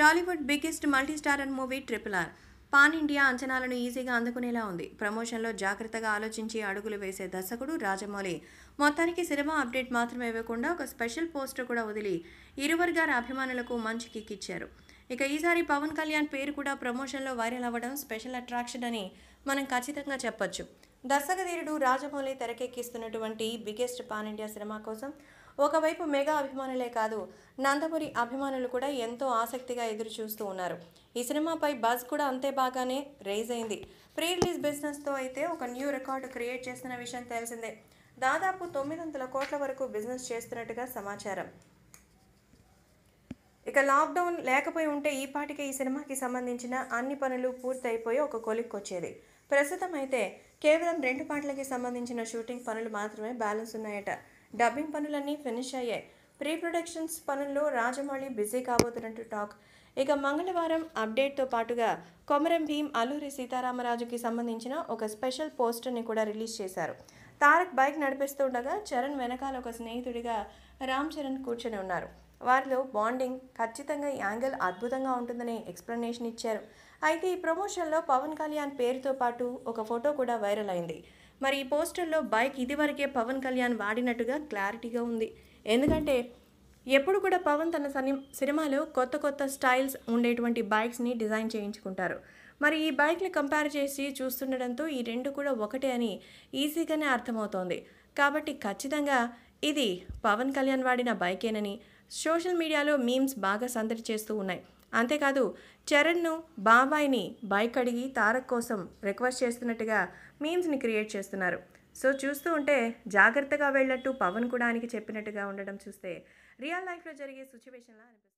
Tollywood biggest multistarrer movie triple R pan India అంచనాలను ఈజీగా అందుకునేలా ఉంది ప్రమోషన్లో జాగ్రత్తగా ఆలోచించి అడుగులు వేసే దర్శకుడు రాజమౌళి మొత్తానికి సినిమా అప్డేట్ మాత్రమే ఇవ్వకుండా ఒక స్పెషల్ పోస్టర్ కూడా వదిలి ఇరువర్గారు అభిమానులకు మంచి కిక్ ఇచ్చారు ఇక ఈసారి పవన్ కళ్యాణ్ పేరు కూడా ప్రమోషన్లో వైరల్ అవ్వడం స్పెషల్ అట్రాక్షన్ అని మనం ఖచ్చితంగా చెప్పొచ్చు దర్శకధీరుడు రాజమౌళి తెరకెక్కిస్తున్నటువంటి బిగ్గెస్ట్ పాన్ ఇండియా సినిమా కోసం ఒకవైపు మెగా అభిమానులే కాదు నందమూరి అభిమానులు కూడా ఎంతో ఆసక్తిగా ఎదురు చూస్తూ ఉన్నారు ఈ సినిమాపై బజ్ కూడా అంతే బాగానే రేజ్ అయింది ప్రీ రిలీజ్ బిజినెస్తో అయితే ఒక న్యూ రికార్డు క్రియేట్ చేస్తున్న విషయం తెలిసిందే దాదాపు తొమ్మిది వందల కోట్ల వరకు బిజినెస్ చేస్తున్నట్టుగా సమాచారం ఇక లాక్డౌన్ లేకపోయి ఉంటే ఈ పాటికే ఈ సినిమాకి సంబంధించిన అన్ని పనులు పూర్తయిపోయి ఒక కొలిక్కొచ్చేది ప్రస్తుతం అయితే కేవలం రెండు పాటలకి సంబంధించిన షూటింగ్ పనులు మాత్రమే బ్యాలెన్స్ ఉన్నాయట డబ్బింగ్ పనులన్నీ ఫినిష్ అయ్యాయి ప్రీ ప్రొడక్షన్స్ పనుల్లో రాజమౌళి బిజీ కాబోతున్నట్టు టాక్ ఇక మంగళవారం అప్డేట్తో పాటుగా కొమరం భీం అల్లూరి సీతారామరాజుకి సంబంధించిన ఒక స్పెషల్ పోస్టర్ని కూడా రిలీజ్ చేశారు తారక్ బైక్ నడిపిస్తూ ఉండగా చరణ్ వెనకాల ఒక స్నేహితుడిగా రామ్ చరణ్ కూర్చొని ఉన్నారు వారిలో బాండింగ్ ఖచ్చితంగా యాంగిల్ అద్భుతంగా ఉంటుందని ఎక్స్ప్లెనేషన్ ఇచ్చారు అయితే ఈ ప్రమోషన్లో పవన్ కళ్యాణ్ పేరుతో పాటు ఒక ఫోటో కూడా వైరల్ అయింది మరి ఈ పోస్టర్లో బైక్ ఇదివరకే పవన్ కళ్యాణ్ వాడినట్టుగా క్లారిటీగా ఉంది ఎందుకంటే ఎప్పుడు కూడా పవన్ తన సని సినిమాలో కొత్త కొత్త స్టైల్స్ ఉండేటువంటి బైక్స్ని డిజైన్ చేయించుకుంటారు మరి ఈ బైక్ని కంపేర్ చేసి చూస్తుండడంతో ఈ రెండు కూడా ఒకటే అని ఈజీగానే అర్థమవుతోంది కాబట్టి ఖచ్చితంగా ఇది పవన్ కళ్యాణ్ వాడిన బైకేనని సోషల్ మీడియాలో మీమ్స్ బాగా సందడి చేస్తూ ఉన్నాయి అంతేకాదు చరణ్ను బాబాయ్ని బైక్ అడిగి తారక్ కోసం రిక్వెస్ట్ చేస్తున్నట్టుగా మీమ్స్ని క్రియేట్ చేస్తున్నారు సో చూస్తూ ఉంటే జాగ్రత్తగా వెళ్ళినట్టు పవన్ కూడా ఆయనకి చెప్పినట్టుగా ఉండడం చూస్తే రియల్ లైఫ్లో జరిగే సిచ్యువేషన్లా అనిపిస్తుంది